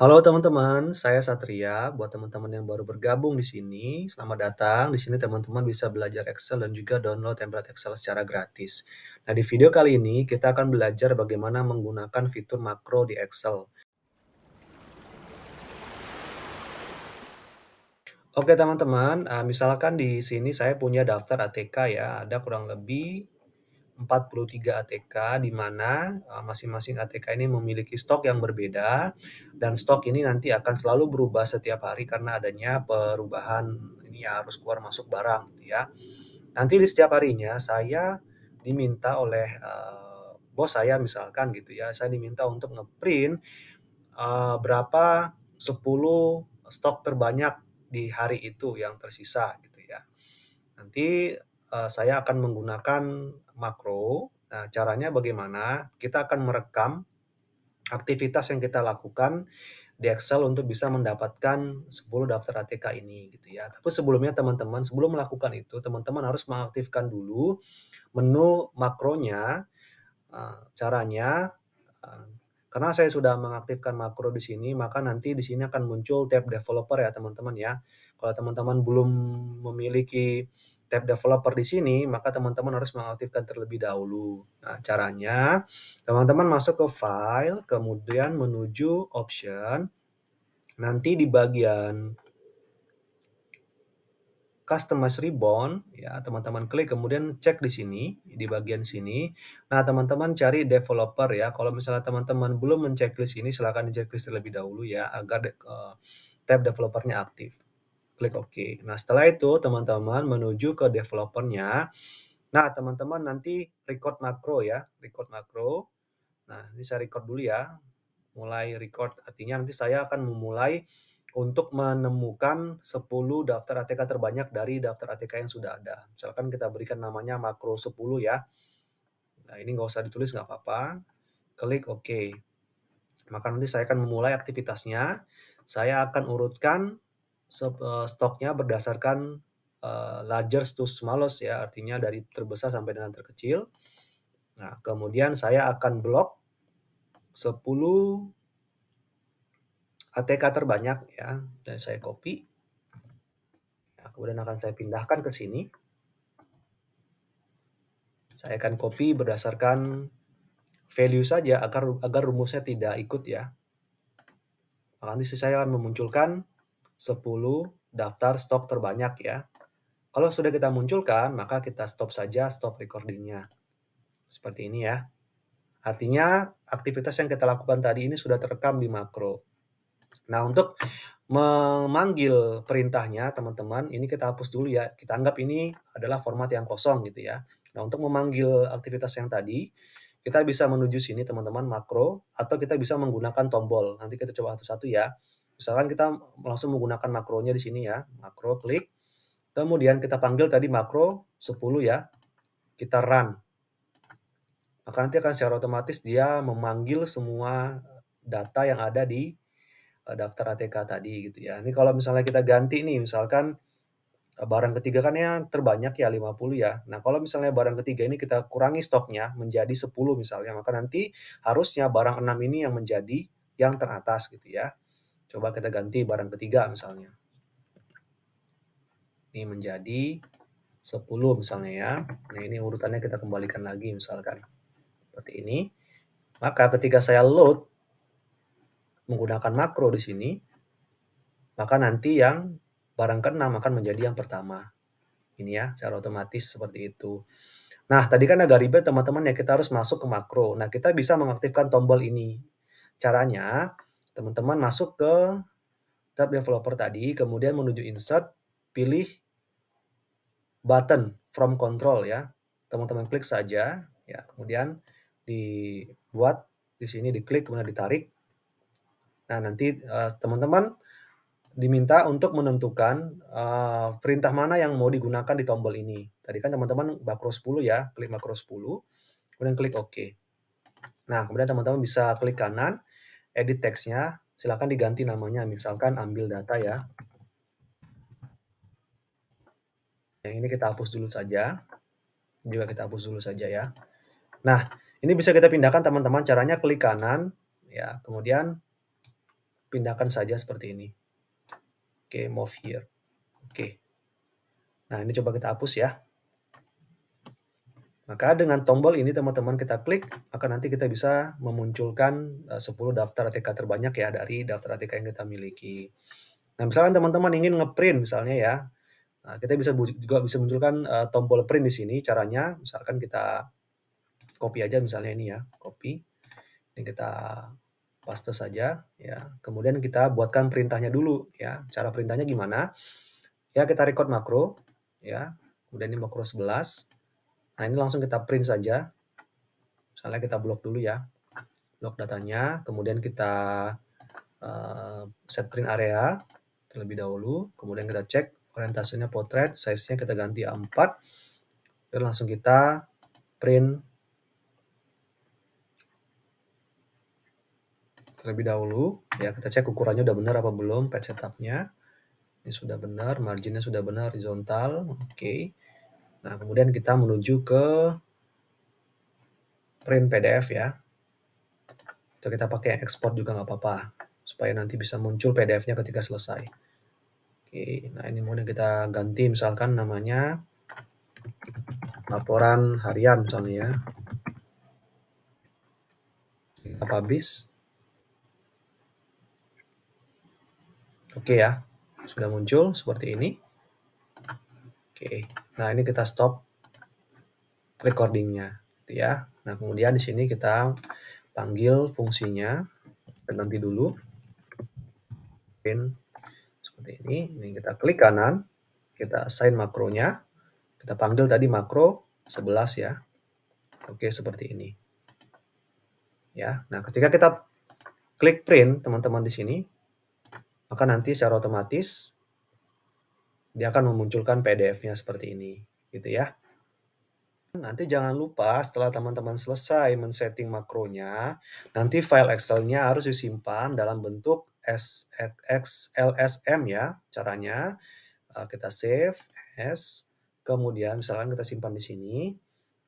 Halo teman-teman, saya Satria. Buat teman-teman yang baru bergabung di sini, selamat datang. Di sini teman-teman bisa belajar Excel dan juga download template Excel secara gratis. Nah, di video kali ini kita akan belajar bagaimana menggunakan fitur makro di Excel. Oke teman-teman, ah, misalkan di sini saya punya daftar ATK ya, ada kurang lebih 43 ATK di mana e, masing-masing ATK ini memiliki stok yang berbeda dan stok ini nanti akan selalu berubah setiap hari karena adanya perubahan ini harus keluar masuk barang gitu ya. Nanti di setiap harinya saya diminta oleh uh, bos saya misalkan gitu ya, saya diminta untuk ngeprint uh, berapa 10 stok terbanyak di hari itu yang tersisa gitu ya. Nanti Eh, saya akan menggunakan makro. Nah, caranya bagaimana? Kita akan merekam aktivitas yang kita lakukan di Excel untuk bisa mendapatkan 10 daftar ATK ini gitu ya. Tapi sebelumnya teman-teman, sebelum melakukan itu, teman-teman harus mengaktifkan dulu menu makronya. Eh, caranya eh, karena saya sudah mengaktifkan makro di sini, maka nanti di sini akan muncul tab developer ya teman-teman ya. Kalau teman-teman belum memiliki tab developer di sini, maka teman-teman harus mengaktifkan terlebih dahulu. Nah, caranya teman-teman masuk ke file, kemudian menuju option. Nanti di bagian customize ribbon ya teman-teman klik kemudian cek di sini di bagian sini nah teman-teman cari developer ya kalau misalnya teman-teman belum menceklis ini silahkan di checklist terlebih dahulu ya agar tab uh, eh, tab developernya aktif klik OK. Nah, setelah itu teman-teman menuju ke developernya. Nah, teman-teman nanti record makro ya, record makro. Nah, ini saya record dulu ya. Mulai record, artinya nanti saya akan memulai untuk menemukan 10 daftar ATK terbanyak dari daftar ATK yang sudah ada. Misalkan kita berikan namanya makro 10 ya. Nah, ini nggak usah ditulis, nggak apa-apa. Klik OK. Maka nanti saya akan memulai aktivitasnya. Saya akan urutkan Eh, stoknya berdasarkan uh, eh, largest to smallest ya, artinya dari terbesar sampai dengan terkecil. Nah, kemudian saya akan blok 10 ATK terbanyak ya, dan saya copy. Nah, kemudian akan saya pindahkan ke sini. Saya akan copy berdasarkan value saja agar agar rumusnya tidak ikut ya. Maka nanti saya akan memunculkan 10 daftar stok terbanyak ya. Kalau sudah kita munculkan, maka kita stop saja stop recordingnya. Seperti ini ya. Artinya aktivitas yang kita lakukan tadi ini sudah terekam di makro. Nah untuk memanggil perintahnya teman-teman, ini kita hapus dulu ya. Kita anggap ini adalah format yang kosong gitu ya. Nah untuk memanggil aktivitas yang tadi, kita bisa menuju sini teman-teman makro atau kita bisa menggunakan tombol. Nanti kita coba satu-satu ya. Misalkan kita langsung menggunakan makronya di sini ya, makro klik. Kemudian kita panggil tadi makro 10 ya, kita run. Maka nanti akan secara otomatis dia memanggil semua data yang ada di eh, daftar ATK tadi gitu ya. Ini kalau misalnya kita ganti nih, misalkan eh, barang ketiga kan yang terbanyak ya 50 ya. Nah, kalau misalnya barang ketiga ini kita kurangi stoknya menjadi 10 misalnya, maka nanti harusnya barang 6 ini yang menjadi yang teratas gitu ya. Coba kita ganti barang ketiga misalnya. Ini menjadi 10 misalnya ya. Nah ini urutannya kita kembalikan lagi misalkan. Seperti ini. Maka ketika saya load menggunakan makro di sini, maka nanti yang barang keenam akan menjadi yang pertama. Ini ya, secara otomatis seperti itu. Nah, tadi kan agak ribet teman-teman ya, kita harus masuk ke makro. Nah, kita bisa mengaktifkan tombol ini. Caranya, teman-teman masuk ke tab developer tadi, kemudian menuju insert, pilih button from control ya. Teman-teman klik saja, ya kemudian dibuat di sini diklik kemudian ditarik. Nah nanti eh, teman-teman uh, diminta untuk menentukan uh, perintah mana yang mau digunakan di tombol ini. Tadi kan teman-teman makro 10 ya, klik makro 10, kemudian klik OK. Nah kemudian teman-teman bisa klik kanan, edit teksnya, silakan diganti namanya. Misalkan ambil data ya. Yang ini kita hapus dulu saja. Juga kita hapus dulu saja ya. Nah, ini bisa kita pindahkan teman-teman. Caranya klik kanan, ya. Kemudian pindahkan saja seperti ini. Oke, move here. Oke. Nah, ini coba kita hapus ya. Maka dengan tombol ini teman-teman kita klik, maka nanti kita bisa memunculkan 10 eh, daftar ATK terbanyak ya dari daftar ATK yang kita miliki. Nah, misalkan teman-teman ingin ngeprint misalnya ya. Nah, kita bisa juga bisa munculkan eh, tombol print di sini caranya. Misalkan kita copy aja misalnya ini ya, copy. Ini kita paste saja ya. Kemudian kita buatkan perintahnya dulu ya. Cara perintahnya gimana? Ya, kita record makro ya. Kemudian ini makro 11 Nah, ini langsung kita print saja. Misalnya kita blok dulu ya. Blok datanya, kemudian kita uh, set print area terlebih dahulu. Kemudian kita cek orientasinya potret, size-nya kita ganti A4. Dan langsung kita print terlebih dahulu. Ya, kita cek ukurannya udah benar apa belum, pet setupnya. Ini sudah benar, marginnya sudah benar horizontal. Oke. Okay. Nah, kemudian kita menuju ke print PDF ya. Atau kita pakai export juga nggak apa-apa, supaya nanti bisa muncul PDF-nya ketika selesai. Oke, nah ini mungkin kita ganti misalkan namanya laporan harian misalnya ya. Kita publish. Oke ya, sudah muncul seperti ini. Oke. Nah, ini kita stop recordingnya, gitu ya. Nah, kemudian di sini kita panggil fungsinya, dan nanti dulu. Pin seperti ini, ini kita klik kanan, kita assign makronya, kita panggil tadi makro 11 ya. Oke, seperti ini. Ya, nah ketika kita klik print teman-teman di sini, maka nanti secara otomatis dia akan memunculkan PDF-nya seperti ini, gitu ya. Nanti jangan lupa setelah teman-teman selesai men-setting makronya, nanti file Excel-nya harus disimpan dalam bentuk LSM ya caranya. Eh, kita save S, kemudian misalkan kita simpan di sini.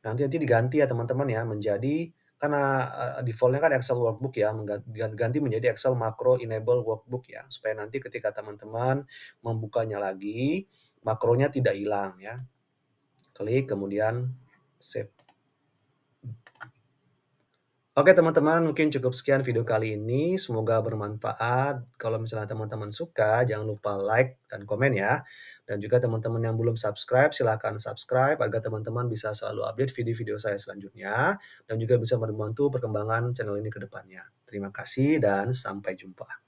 Nanti nanti diganti ya teman-teman ya menjadi karena eh, defaultnya kan Excel workbook ya mengganti menjadi Excel macro enable workbook ya supaya nanti ketika teman-teman membukanya lagi makronya tidak hilang ya klik kemudian save Oke teman-teman, mungkin cukup sekian video kali ini. Semoga bermanfaat. Kalau misalnya teman-teman suka, jangan lupa like dan komen ya. Dan juga teman-teman yang belum subscribe, silahkan subscribe agar teman-teman bisa selalu update video-video saya selanjutnya. Dan juga bisa membantu perkembangan channel ini ke depannya. Terima kasih dan sampai jumpa.